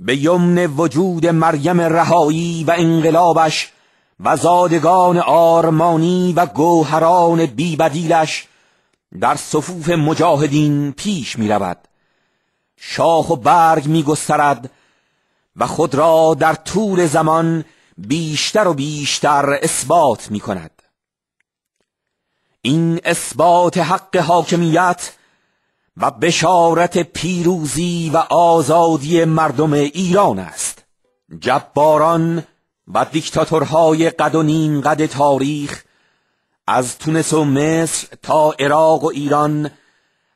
به یمن وجود مریم رهایی و انقلابش و زادگان آرمانی و گوهران بیبدیلش در صفوف مجاهدین پیش می رود شاخ و برگ می گسترد و خود را در طول زمان بیشتر و بیشتر اثبات می کند این اثبات حق حاکمیت و بشارت پیروزی و آزادی مردم ایران است جباران و دیکتاتورهای قد و نیم قد تاریخ از تونس و مصر تا عراق و ایران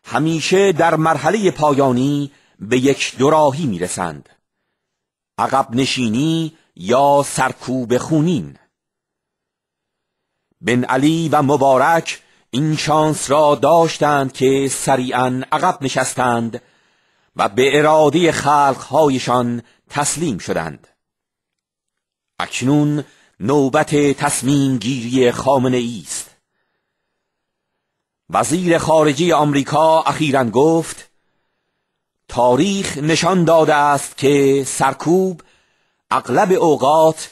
همیشه در مرحله پایانی به یک دوراهی میرسند عقب نشینی یا سرکوب خونین بن علی و مبارک این شانس را داشتند که سریعا عقب نشستند و به اراده خلقهایشان تسلیم شدند اکنون نوبت تصمیم گیری خامنه است وزیر خارجی آمریکا اخیرا گفت تاریخ نشان داده است که سرکوب اغلب اوقات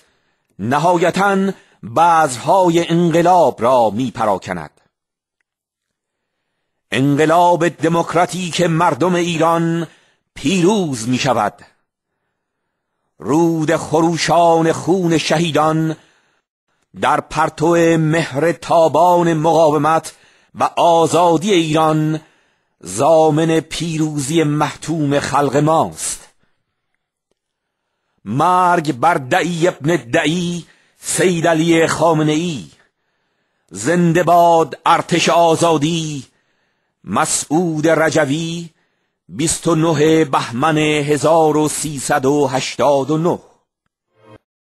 نهایتا بذرهای انقلاب را می پراکند انقلاب دموکراتیک مردم ایران پیروز می شود رود خروشان خون شهیدان در پرتو مهر تابان مقاومت و آزادی ایران زامن پیروزی محتوم خلق ماست مرگ بر دعی ابن دعی سید علی خامنه ای زنده باد ارتش آزادی مسعود رجوی 29 بهمن 1389